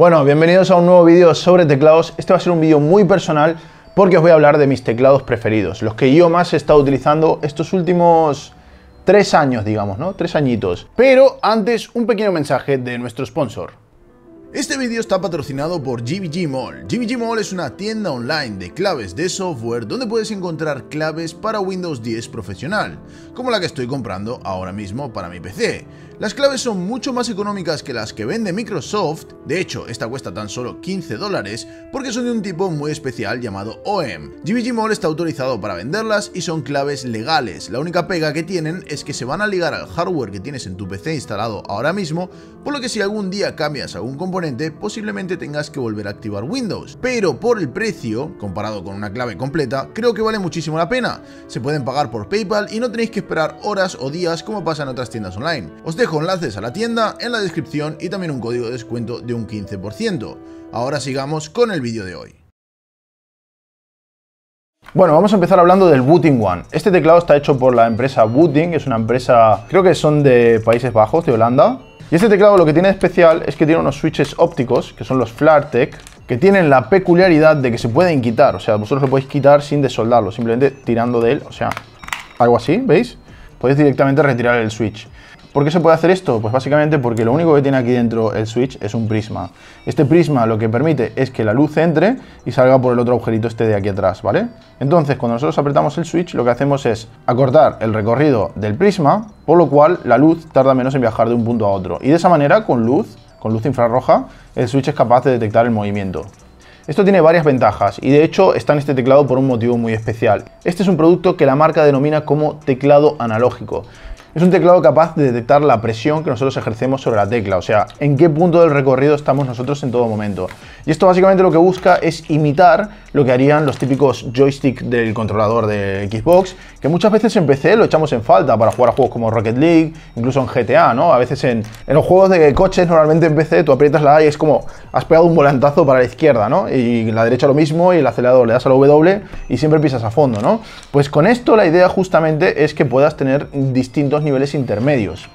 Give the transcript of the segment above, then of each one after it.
Bueno, bienvenidos a un nuevo vídeo sobre teclados. Este va a ser un vídeo muy personal porque os voy a hablar de mis teclados preferidos, los que yo más he estado utilizando estos últimos tres años, digamos, ¿no? Tres añitos. Pero antes, un pequeño mensaje de nuestro sponsor. Este vídeo está patrocinado por GBG Mall. GBG Mall es una tienda online de claves de software donde puedes encontrar claves para Windows 10 profesional, como la que estoy comprando ahora mismo para mi PC. Las claves son mucho más económicas que las que vende Microsoft, de hecho esta cuesta tan solo 15 dólares, porque son de un tipo muy especial llamado OEM. GBG Mall está autorizado para venderlas y son claves legales, la única pega que tienen es que se van a ligar al hardware que tienes en tu PC instalado ahora mismo, por lo que si algún día cambias algún componente posiblemente tengas que volver a activar Windows, pero por el precio, comparado con una clave completa, creo que vale muchísimo la pena. Se pueden pagar por PayPal y no tenéis que esperar horas o días como pasa en otras tiendas online. Os dejo enlaces a la tienda en la descripción y también un código de descuento de un 15%. Ahora sigamos con el vídeo de hoy. Bueno, vamos a empezar hablando del Booting One. Este teclado está hecho por la empresa Booting, es una empresa, creo que son de Países Bajos, de Holanda. Y este teclado lo que tiene especial es que tiene unos switches ópticos, que son los FlarTech, que tienen la peculiaridad de que se pueden quitar. O sea, vosotros lo podéis quitar sin desoldarlo, simplemente tirando de él, o sea, algo así, ¿veis? Podéis directamente retirar el switch. ¿Por qué se puede hacer esto? Pues básicamente porque lo único que tiene aquí dentro el switch es un prisma. Este prisma lo que permite es que la luz entre y salga por el otro agujerito este de aquí atrás, ¿vale? Entonces, cuando nosotros apretamos el switch, lo que hacemos es acortar el recorrido del prisma, por lo cual la luz tarda menos en viajar de un punto a otro. Y de esa manera, con luz, con luz infrarroja, el switch es capaz de detectar el movimiento. Esto tiene varias ventajas y de hecho está en este teclado por un motivo muy especial. Este es un producto que la marca denomina como teclado analógico es un teclado capaz de detectar la presión que nosotros ejercemos sobre la tecla, o sea, en qué punto del recorrido estamos nosotros en todo momento. Y esto básicamente lo que busca es imitar lo que harían los típicos joystick del controlador de Xbox, que muchas veces en PC lo echamos en falta para jugar a juegos como Rocket League, incluso en GTA, ¿no? A veces en, en los juegos de coches, normalmente en PC tú aprietas la A y es como has pegado un volantazo para la izquierda, ¿no? Y la derecha lo mismo y el acelerador le das al W y siempre pisas a fondo, ¿no? Pues con esto la idea justamente es que puedas tener distintos niveles intermedios.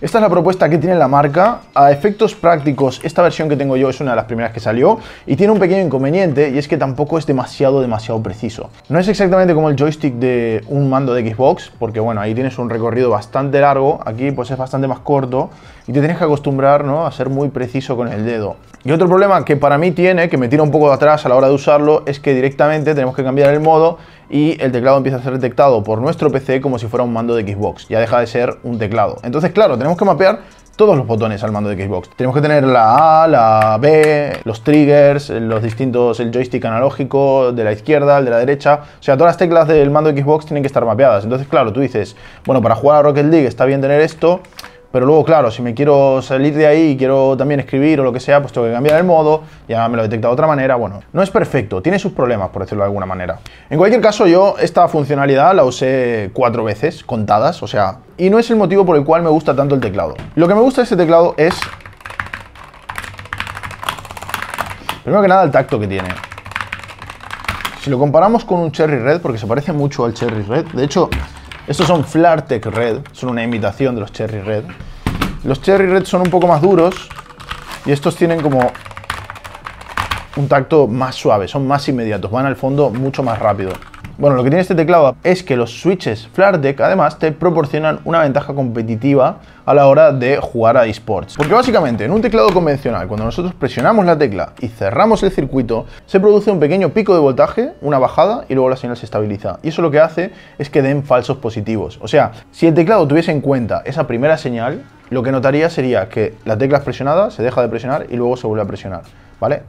Esta es la propuesta que tiene la marca. A efectos prácticos, esta versión que tengo yo es una de las primeras que salió y tiene un pequeño inconveniente y es que tampoco es demasiado, demasiado preciso. No es exactamente como el joystick de un mando de Xbox, porque bueno, ahí tienes un recorrido bastante largo, aquí pues es bastante más corto y te tienes que acostumbrar ¿no? a ser muy preciso con el dedo. Y otro problema que para mí tiene, que me tira un poco atrás a la hora de usarlo, es que directamente tenemos que cambiar el modo y el teclado empieza a ser detectado por nuestro PC como si fuera un mando de Xbox, ya deja de ser un teclado. Entonces, claro, tenemos que mapear todos los botones al mando de Xbox. Tenemos que tener la A, la B, los triggers, los distintos, el joystick analógico de la izquierda, el de la derecha. O sea, todas las teclas del mando de Xbox tienen que estar mapeadas. Entonces, claro, tú dices, bueno, para jugar a Rocket League está bien tener esto, pero luego, claro, si me quiero salir de ahí y quiero también escribir o lo que sea, pues tengo que cambiar el modo, ya me lo detecta de otra manera. Bueno, no es perfecto, tiene sus problemas, por decirlo de alguna manera. En cualquier caso, yo esta funcionalidad la usé cuatro veces contadas, o sea, y no es el motivo por el cual me gusta tanto el teclado. Lo que me gusta de este teclado es... Primero que nada, el tacto que tiene. Si lo comparamos con un Cherry Red, porque se parece mucho al Cherry Red, de hecho, estos son Flartec Red, son una imitación de los Cherry Red. Los Cherry Red son un poco más duros y estos tienen como un tacto más suave, son más inmediatos, van al fondo mucho más rápido. Bueno, lo que tiene este teclado es que los switches FlareDeck además te proporcionan una ventaja competitiva a la hora de jugar a esports. Porque básicamente en un teclado convencional, cuando nosotros presionamos la tecla y cerramos el circuito, se produce un pequeño pico de voltaje, una bajada y luego la señal se estabiliza. Y eso lo que hace es que den falsos positivos. O sea, si el teclado tuviese en cuenta esa primera señal, lo que notaría sería que la tecla es presionada, se deja de presionar y luego se vuelve a presionar. ¿Vale?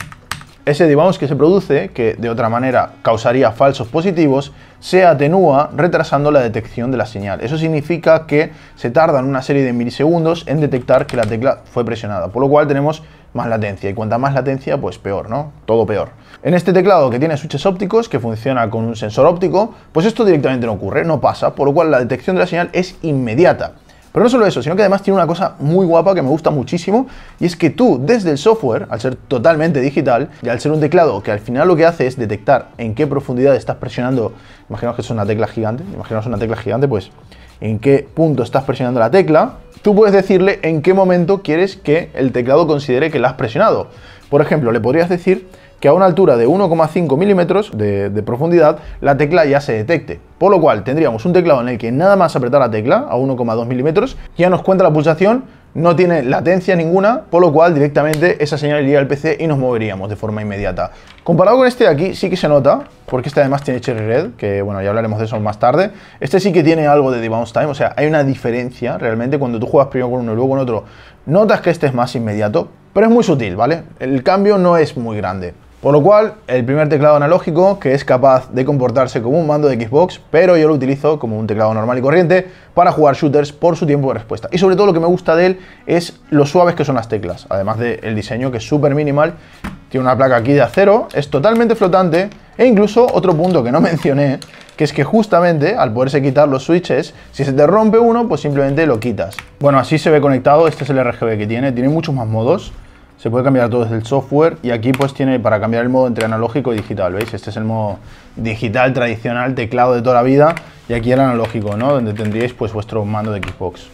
Ese debounce que se produce, que de otra manera causaría falsos positivos, se atenúa retrasando la detección de la señal. Eso significa que se tardan una serie de milisegundos en detectar que la tecla fue presionada, por lo cual tenemos más latencia. Y cuanta más latencia, pues peor, ¿no? Todo peor. En este teclado que tiene switches ópticos, que funciona con un sensor óptico, pues esto directamente no ocurre, no pasa, por lo cual la detección de la señal es inmediata. Pero no solo eso, sino que además tiene una cosa muy guapa que me gusta muchísimo, y es que tú desde el software, al ser totalmente digital, y al ser un teclado que al final lo que hace es detectar en qué profundidad estás presionando, imaginaos que es una tecla gigante, imaginaos una tecla gigante, pues en qué punto estás presionando la tecla, tú puedes decirle en qué momento quieres que el teclado considere que la has presionado. Por ejemplo, le podrías decir que a una altura de 1,5 milímetros de, profundidad la tecla ya se detecte. Por lo cual tendríamos un teclado en el que nada más apretar la tecla a 1,2 milímetros ya nos cuenta la pulsación, no tiene latencia ninguna, por lo cual directamente esa señal iría al PC y nos moveríamos de forma inmediata. Comparado con este de aquí sí que se nota, porque este además tiene Cherry Red, que bueno, ya hablaremos de eso más tarde. Este sí que tiene algo de debounce time, o sea, hay una diferencia realmente cuando tú juegas primero con uno y luego con otro. Notas que este es más inmediato, pero es muy sutil, ¿vale? El cambio no es muy grande. Por lo cual, el primer teclado analógico que es capaz de comportarse como un mando de Xbox, pero yo lo utilizo como un teclado normal y corriente para jugar shooters por su tiempo de respuesta. Y sobre todo lo que me gusta de él es lo suaves que son las teclas, además del diseño que es súper minimal. Tiene una placa aquí de acero, es totalmente flotante e incluso otro punto que no mencioné, que es que justamente al poderse quitar los switches, si se te rompe uno, pues simplemente lo quitas. Bueno, así se ve conectado, este es el RGB que tiene, tiene muchos más modos. Se puede cambiar todo desde el software y aquí pues tiene para cambiar el modo entre analógico y digital, ¿veis? Este es el modo digital tradicional, teclado de toda la vida y aquí el analógico, ¿no? Donde tendríais pues vuestro mando de Xbox.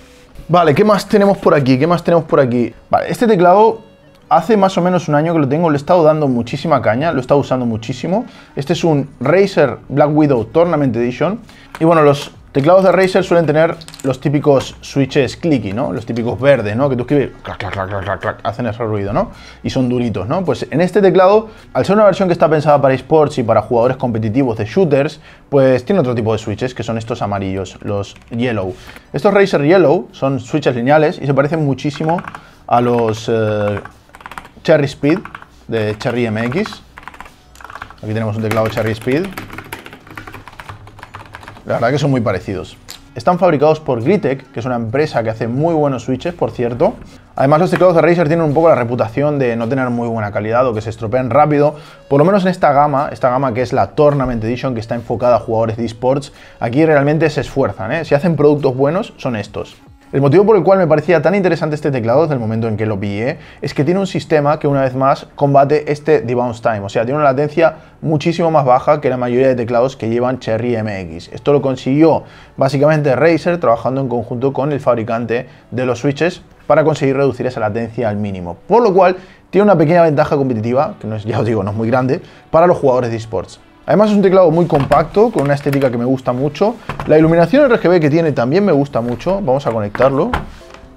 Vale, ¿qué más tenemos por aquí? ¿Qué más tenemos por aquí? Vale, este teclado hace más o menos un año que lo tengo, le he estado dando muchísima caña, lo he estado usando muchísimo. Este es un Razer Black Widow Tournament Edition. Y bueno, los Teclados de Razer suelen tener los típicos switches clicky, ¿no? Los típicos verdes, ¿no? Que tú escribes, clac, clac, clac, clac, clac, hacen ese ruido, ¿no? Y son duritos, ¿no? Pues en este teclado, al ser una versión que está pensada para esports y para jugadores competitivos de shooters, pues tiene otro tipo de switches, que son estos amarillos, los yellow. Estos Razer yellow son switches lineales y se parecen muchísimo a los eh, Cherry Speed de Cherry MX. Aquí tenemos un teclado Cherry Speed, la verdad que son muy parecidos. Están fabricados por Gritec, que es una empresa que hace muy buenos switches, por cierto. Además, los teclados de Razer tienen un poco la reputación de no tener muy buena calidad o que se estropean rápido. Por lo menos en esta gama, esta gama que es la Tournament Edition, que está enfocada a jugadores de esports, aquí realmente se esfuerzan. ¿eh? Si hacen productos buenos, son estos. El motivo por el cual me parecía tan interesante este teclado desde el momento en que lo pillé ¿eh? es que tiene un sistema que una vez más combate este debounce time, o sea, tiene una latencia muchísimo más baja que la mayoría de teclados que llevan Cherry MX. Esto lo consiguió básicamente Razer trabajando en conjunto con el fabricante de los switches para conseguir reducir esa latencia al mínimo, por lo cual tiene una pequeña ventaja competitiva, que ya os digo, no es muy grande, para los jugadores de esports. Además es un teclado muy compacto, con una estética que me gusta mucho. La iluminación RGB que tiene también me gusta mucho. Vamos a conectarlo.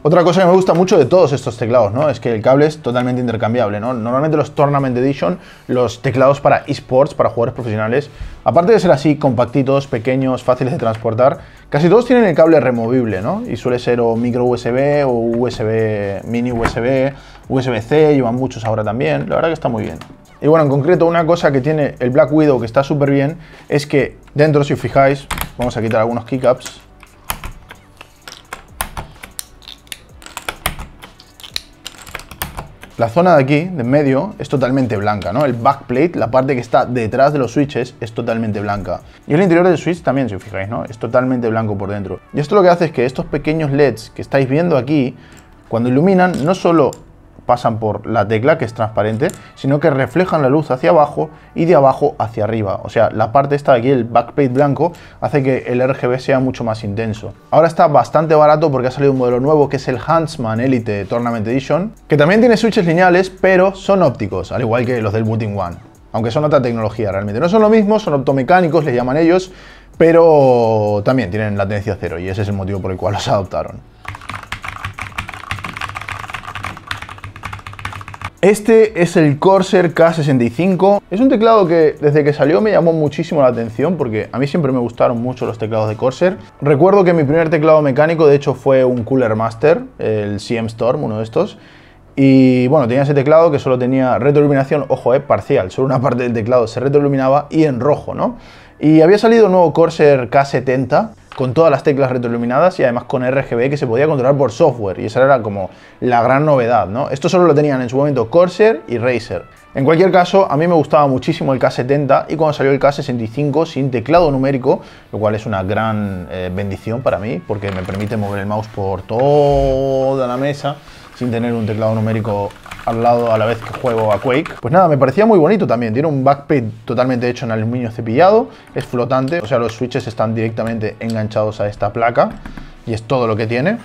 Otra cosa que me gusta mucho de todos estos teclados, ¿no? Es que el cable es totalmente intercambiable, ¿no? Normalmente los Tournament Edition, los teclados para esports, para jugadores profesionales, aparte de ser así compactitos, pequeños, fáciles de transportar, casi todos tienen el cable removible, ¿no? Y suele ser o micro USB o USB, mini USB, USB-C, llevan muchos ahora también. La verdad que está muy bien. Y bueno, en concreto, una cosa que tiene el Black Widow que está súper bien es que dentro, si os fijáis, vamos a quitar algunos keycaps La zona de aquí, de en medio, es totalmente blanca, ¿no? El backplate, la parte que está detrás de los switches, es totalmente blanca. Y el interior del switch también, si os fijáis, ¿no? Es totalmente blanco por dentro. Y esto lo que hace es que estos pequeños LEDs que estáis viendo aquí, cuando iluminan, no solo pasan por la tecla, que es transparente, sino que reflejan la luz hacia abajo y de abajo hacia arriba. O sea, la parte esta de aquí, el backplate blanco, hace que el RGB sea mucho más intenso. Ahora está bastante barato porque ha salido un modelo nuevo que es el Huntsman Elite Tournament Edition, que también tiene switches lineales, pero son ópticos, al igual que los del Booting One. Aunque son otra tecnología realmente. No son lo mismo, son optomecánicos, les llaman ellos, pero también tienen latencia cero y ese es el motivo por el cual los adoptaron. Este es el Corsair K65. Es un teclado que desde que salió me llamó muchísimo la atención porque a mí siempre me gustaron mucho los teclados de Corsair. Recuerdo que mi primer teclado mecánico de hecho fue un Cooler Master, el CM Storm, uno de estos. Y bueno, tenía ese teclado que solo tenía retroiluminación, ojo, eh, parcial, solo una parte del teclado se retroiluminaba y en rojo, ¿no? Y había salido un nuevo Corsair K70 con todas las teclas retroiluminadas y además con RGB que se podía controlar por software y esa era como la gran novedad, ¿no? Esto solo lo tenían en su momento Corsair y Razer. En cualquier caso, a mí me gustaba muchísimo el K70 y cuando salió el K65 sin teclado numérico, lo cual es una gran eh, bendición para mí porque me permite mover el mouse por toda la mesa sin tener un teclado numérico al lado a la vez que juego a Quake. Pues nada, me parecía muy bonito también. Tiene un backplate totalmente hecho en aluminio cepillado, es flotante, o sea, los switches están directamente enganchados a esta placa y es todo lo que tiene.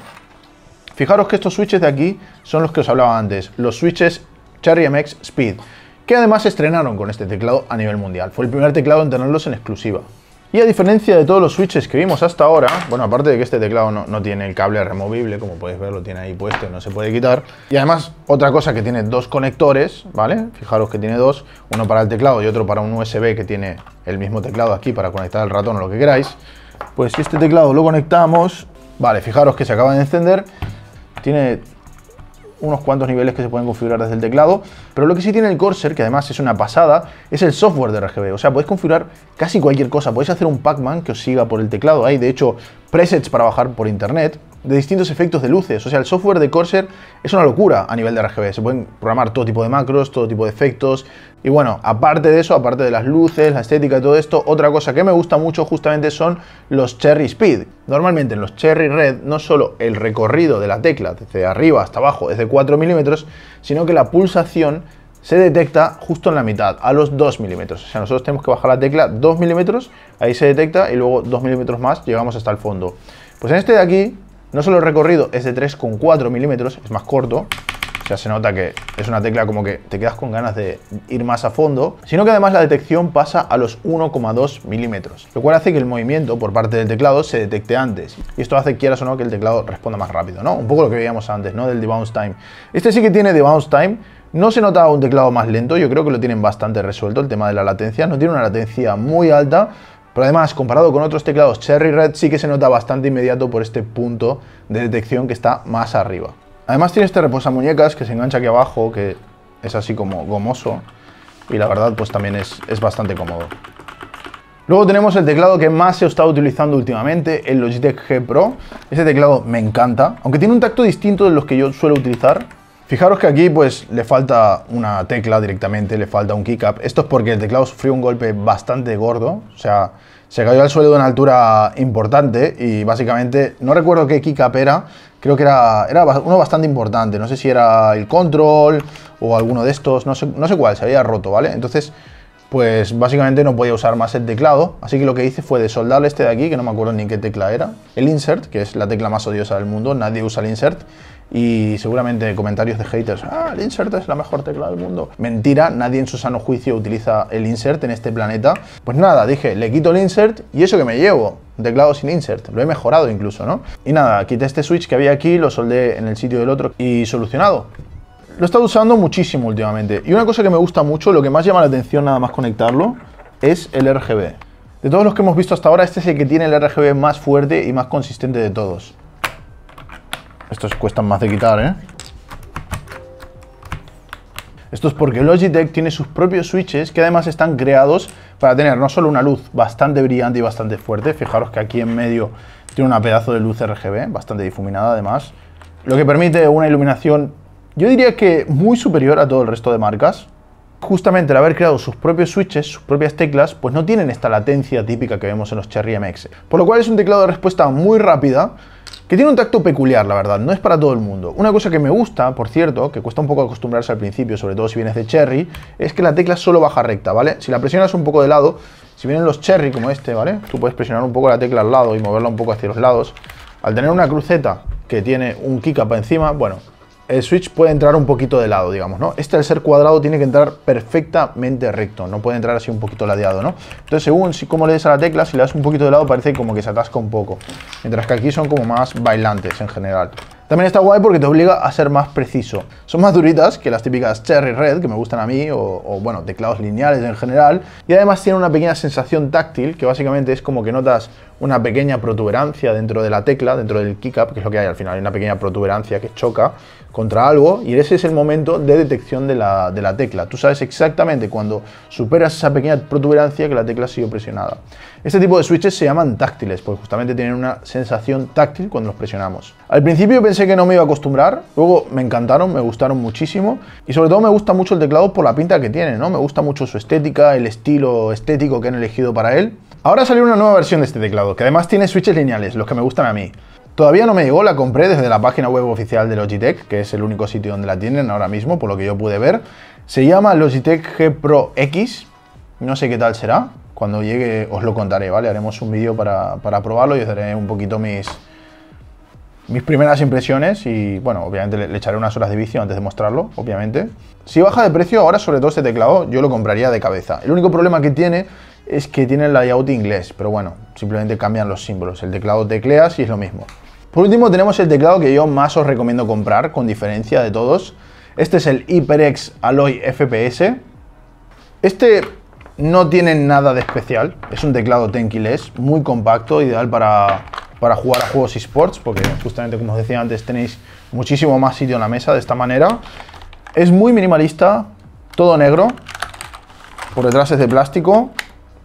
Fijaros que estos switches de aquí son los que os hablaba antes, los switches Cherry MX Speed, que además estrenaron con este teclado a nivel mundial. Fue el primer teclado en tenerlos en exclusiva. Y a diferencia de todos los switches que vimos hasta ahora, bueno, aparte de que este teclado no, tiene el cable removible, como podéis ver, lo tiene ahí puesto y no se puede quitar. Y además, otra cosa que tiene dos conectores, ¿vale? Fijaros que tiene dos, uno para el teclado y otro para un USB que tiene el mismo teclado aquí para conectar el ratón o lo que queráis. Pues si este teclado lo conectamos, vale, fijaros que se acaba de encender, tiene unos cuantos niveles que se pueden configurar desde el teclado, pero lo que sí tiene el Corsair, que además es una pasada, es el software de RGB, o sea, podéis configurar casi cualquier cosa, podéis hacer un Pac-Man que os siga por el teclado, hay de hecho presets para bajar por internet, de distintos efectos de luces. O sea, el software de Corsair es una locura a nivel de RGB. Se pueden programar todo tipo de macros, todo tipo de efectos. Y bueno, aparte de eso, aparte de las luces, la estética y todo esto, otra cosa que me gusta mucho justamente son los Cherry Speed. Normalmente en los Cherry Red no solo el recorrido de la tecla desde arriba hasta abajo es de 4 milímetros, sino que la pulsación se detecta justo en la mitad, a los 2 milímetros. O sea, nosotros tenemos que bajar la tecla 2 milímetros, ahí se detecta y luego 2 milímetros más llegamos hasta el fondo. Pues en este de aquí no solo el recorrido es de 3,4 milímetros, es más corto, ya se nota que es una tecla como que te quedas con ganas de ir más a fondo, sino que además la detección pasa a los 1,2 milímetros, lo cual hace que el movimiento por parte del teclado se detecte antes. Y esto hace, quieras o no, que el teclado responda más rápido, ¿no? Un poco lo que veíamos antes, ¿no? Del debounce time. Este sí que tiene debounce time, no se nota un teclado más lento, yo creo que lo tienen bastante resuelto el tema de la latencia, no tiene una latencia muy alta, pero además, comparado con otros teclados Cherry Red, sí que se nota bastante inmediato por este punto de detección que está más arriba. Además tiene este reposamuñecas que se engancha aquí abajo, que es así como gomoso. Y la verdad, pues también es, bastante cómodo. Luego tenemos el teclado que más se estado utilizando últimamente, el Logitech G Pro. Este teclado me encanta, aunque tiene un tacto distinto de los que yo suelo utilizar. Fijaros que aquí pues le falta una tecla directamente, le falta un keycap. Esto es porque el teclado sufrió un golpe bastante gordo, o sea, se cayó al suelo de una altura importante y básicamente, no recuerdo qué keycap era, creo que era, uno bastante importante, no sé si era el control o alguno de estos, no sé, cuál, se había roto, ¿vale? Entonces, pues básicamente no podía usar más el teclado, así que lo que hice fue desoldarle este de aquí, que no me acuerdo ni qué tecla era, el insert, que es la tecla más odiosa del mundo, nadie usa el insert, y seguramente comentarios de haters, ah, el insert es la mejor tecla del mundo. Mentira, nadie en su sano juicio utiliza el insert en este planeta. Pues nada, dije, le quito el insert y eso que me llevo, teclado sin insert, lo he mejorado incluso, ¿no? Y nada, quité este switch que había aquí, lo soldé en el sitio del otro y solucionado. Lo he estado usando muchísimo últimamente y una cosa que me gusta mucho, lo que más llama la atención nada más conectarlo, es el RGB. De todos los que hemos visto hasta ahora, este es el que tiene el RGB más fuerte y más consistente de todos. Estos cuestan más de quitar, ¿eh? Esto es porque Logitech tiene sus propios switches que además están creados para tener no solo una luz bastante brillante y bastante fuerte, fijaros que aquí en medio tiene una pedazo de luz RGB, bastante difuminada además, lo que permite una iluminación, yo diría que muy superior a todo el resto de marcas. Justamente al haber creado sus propios switches, sus propias teclas, pues no tienen esta latencia típica que vemos en los Cherry MX. Por lo cual es un teclado de respuesta muy rápida, que tiene un tacto peculiar, la verdad, no es para todo el mundo. Una cosa que me gusta, por cierto, que cuesta un poco acostumbrarse al principio, sobre todo si vienes de Cherry, es que la tecla solo baja recta, ¿vale? Si la presionas un poco de lado, si vienen los Cherry como este, ¿vale? Tú puedes presionar un poco la tecla al lado y moverla un poco hacia los lados. Al tener una cruceta que tiene un kick up encima, bueno, el switch puede entrar un poquito de lado, digamos, ¿no? Este al ser cuadrado tiene que entrar perfectamente recto, no puede entrar así un poquito ladeado, ¿no? Entonces según si, cómo le des a la tecla, si le das un poquito de lado parece como que se atasca un poco. Mientras que aquí son como más bailantes en general. También está guay porque te obliga a ser más preciso. Son más duritas que las típicas Cherry Red que me gustan a mí, o, o, bueno, teclados lineales en general. Y además tiene una pequeña sensación táctil que básicamente es como que notas una pequeña protuberancia dentro de la tecla, dentro del up, que es lo que hay al final, hay una pequeña protuberancia que choca contra algo y ese es el momento de detección de la, de la tecla. Tú sabes exactamente cuando superas esa pequeña protuberancia que la tecla ha sido presionada. Este tipo de switches se llaman táctiles, porque justamente tienen una sensación táctil cuando los presionamos. Al principio pensé que no me iba a acostumbrar, luego me encantaron, me gustaron muchísimo y sobre todo me gusta mucho el teclado por la pinta que tiene, ¿no? Me gusta mucho su estética, el estilo estético que han elegido para él Ahora salió una nueva versión de este teclado, que además tiene switches lineales, los que me gustan a mí. Todavía no me llegó, la compré desde la página web oficial de Logitech, que es el único sitio donde la tienen ahora mismo, por lo que yo pude ver. Se llama Logitech G Pro X, no sé qué tal será, cuando llegue os lo contaré, ¿vale? Haremos un vídeo para, probarlo y os daré un poquito mis, mis primeras impresiones y, bueno, obviamente le, le, echaré unas horas de vicio antes de mostrarlo, obviamente. Si baja de precio ahora, sobre todo este teclado, yo lo compraría de cabeza. El único problema que tiene es que tiene el layout inglés, pero bueno, simplemente cambian los símbolos. El teclado tecleas y es lo mismo. Por último tenemos el teclado que yo más os recomiendo comprar, con diferencia de todos. Este es el HyperX Alloy FPS. Este no tiene nada de especial, es un teclado tenkyless, muy compacto, ideal para, para jugar a juegos esports, porque justamente como os decía antes tenéis muchísimo más sitio en la mesa de esta manera. Es muy minimalista, todo negro, por detrás es de plástico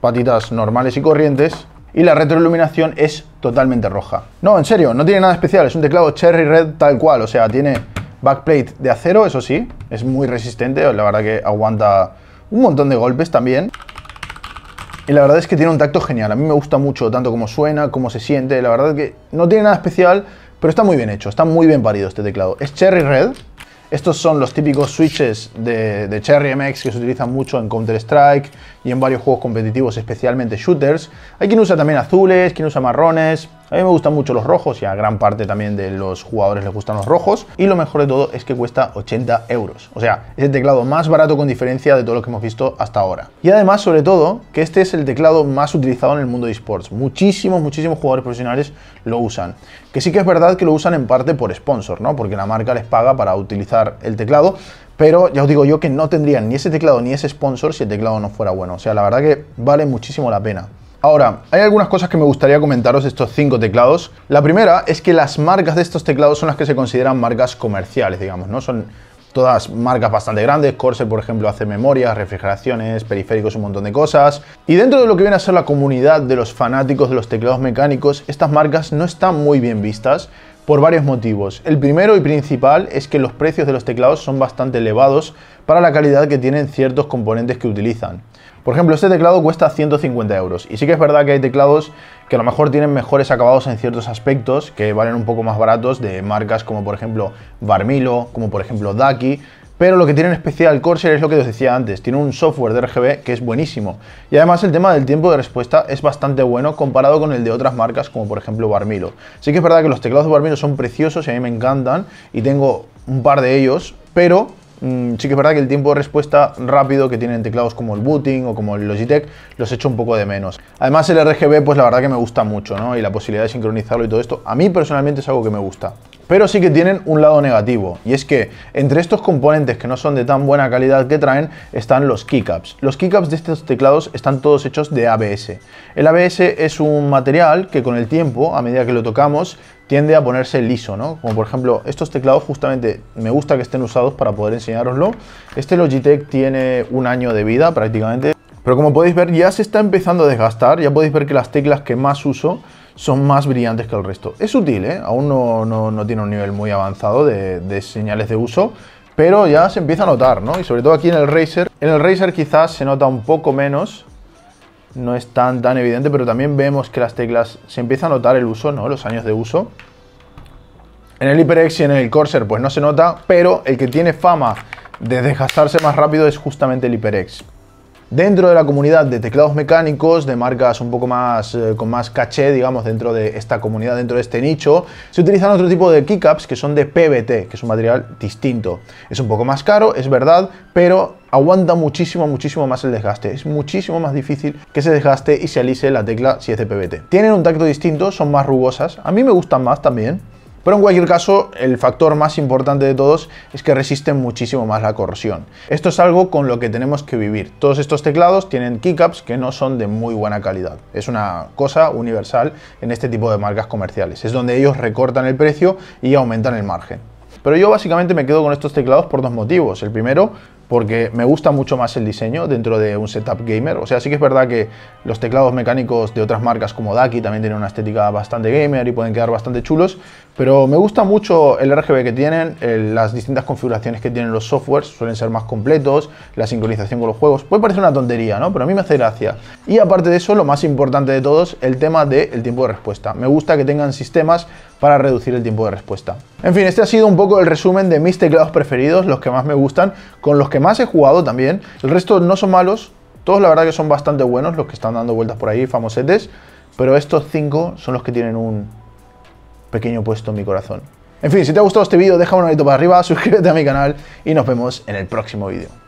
patitas normales y corrientes. Y la retroiluminación es totalmente roja. No, en serio, no tiene nada especial. Es un teclado Cherry Red tal cual. O sea, tiene backplate de acero, eso sí. Es muy resistente. La verdad que aguanta un montón de golpes también. Y la verdad es que tiene un tacto genial. A mí me gusta mucho tanto como suena, como se siente. La verdad que no tiene nada especial, pero está muy bien hecho. Está muy bien parido este teclado. Es Cherry Red. Estos son los típicos switches de, Cherry MX que se utilizan mucho en Counter-Strike y en varios juegos competitivos, especialmente shooters. Hay quien usa también azules, quien usa marrones, a mí me gustan mucho los rojos y a gran parte también de los jugadores les gustan los rojos. Y lo mejor de todo es que cuesta 80 euros. O sea, es el teclado más barato con diferencia de todo lo que hemos visto hasta ahora. Y además, sobre todo, que este es el teclado más utilizado en el mundo de esports. Muchísimos, muchísimos jugadores profesionales lo usan. Que sí que es verdad que lo usan en parte por sponsor, ¿no? Porque la marca les paga para utilizar el teclado, pero ya os digo yo que no tendrían ni ese teclado ni ese sponsor si el teclado no fuera bueno. O sea, la verdad que vale muchísimo la pena. Ahora, hay algunas cosas que me gustaría comentaros de estos cinco teclados. La primera es que las marcas de estos teclados son las que se consideran marcas comerciales, digamos, ¿no? Son todas marcas bastante grandes. Corsair, por ejemplo, hace memorias, refrigeraciones, periféricos, un montón de cosas. Y dentro de lo que viene a ser la comunidad de los fanáticos de los teclados mecánicos, estas marcas no están muy bien vistas por varios motivos. El primero y principal es que los precios de los teclados son bastante elevados para la calidad que tienen ciertos componentes que utilizan. Por ejemplo, este teclado cuesta 150 euros y sí que es verdad que hay teclados que a lo mejor tienen mejores acabados en ciertos aspectos que valen un poco más baratos de marcas como por ejemplo Barmilo, como por ejemplo Daki, pero lo que tiene en especial Corsair es lo que os decía antes, tiene un software de RGB que es buenísimo y además el tema del tiempo de respuesta es bastante bueno comparado con el de otras marcas como por ejemplo Barmilo. Sí que es verdad que los teclados de Barmilo son preciosos y a mí me encantan y tengo un par de ellos, pero Mm, sí que es verdad que el tiempo de respuesta rápido que tienen teclados como el Booting o como el Logitech los echo un poco de menos. Además el RGB pues la verdad que me gusta mucho, ¿no? Y la posibilidad de sincronizarlo y todo esto, a mí personalmente es algo que me gusta. Pero sí que tienen un lado negativo, y es que entre estos componentes que no son de tan buena calidad que traen están los keycaps. Los keycaps de estos teclados están todos hechos de ABS. El ABS es un material que con el tiempo, a medida que lo tocamos, tiende a ponerse liso, ¿no? Como por ejemplo, estos teclados justamente me gusta que estén usados para poder enseñároslo. Este Logitech tiene un año de vida prácticamente. Pero como podéis ver ya se está empezando a desgastar, ya podéis ver que las teclas que más uso son más brillantes que el resto. Es útil, ¿eh? aún no, tiene un nivel muy avanzado de, de señales de uso, pero ya se empieza a notar, ¿no? Y sobre todo aquí en el Razer. En el Razer quizás se nota un poco menos, no es tan, tan evidente, pero también vemos que las teclas se empieza a notar el uso, ¿no? Los años de uso. En el HyperX y en el Corsair pues no se nota, pero el que tiene fama de desgastarse más rápido es justamente el HyperX dentro de la comunidad de teclados mecánicos, de marcas un poco más eh, con más caché, digamos, dentro de esta comunidad, dentro de este nicho, se utilizan otro tipo de keycaps que son de PBT, que es un material distinto. Es un poco más caro, es verdad, pero aguanta muchísimo, muchísimo más el desgaste. Es muchísimo más difícil que se desgaste y se alise la tecla si es de PBT. Tienen un tacto distinto, son más rugosas. A mí me gustan más también pero en cualquier caso, el factor más importante de todos es que resisten muchísimo más la corrosión. Esto es algo con lo que tenemos que vivir. Todos estos teclados tienen keycaps que no son de muy buena calidad. Es una cosa universal en este tipo de marcas comerciales. Es donde ellos recortan el precio y aumentan el margen. Pero yo básicamente me quedo con estos teclados por dos motivos. El primero, porque me gusta mucho más el diseño dentro de un setup gamer. O sea, sí que es verdad que los teclados mecánicos de otras marcas como Ducky también tienen una estética bastante gamer y pueden quedar bastante chulos, pero me gusta mucho el RGB que tienen, las distintas configuraciones que tienen los softwares, suelen ser más completos, la sincronización con los juegos. Puede parecer una tontería, ¿no? Pero a mí me hace gracia. Y aparte de eso, lo más importante de todos, el tema del tiempo de respuesta. Me gusta que tengan sistemas para reducir el tiempo de respuesta. En fin, este ha sido un poco el resumen de mis teclados preferidos, los que más me gustan, con los que más he jugado también. El resto no son malos, todos la verdad que son bastante buenos, los que están dando vueltas por ahí, famosetes, pero estos cinco son los que tienen un pequeño puesto en mi corazón. En fin, si te ha gustado este vídeo, deja un like para arriba, suscríbete a mi canal y nos vemos en el próximo vídeo.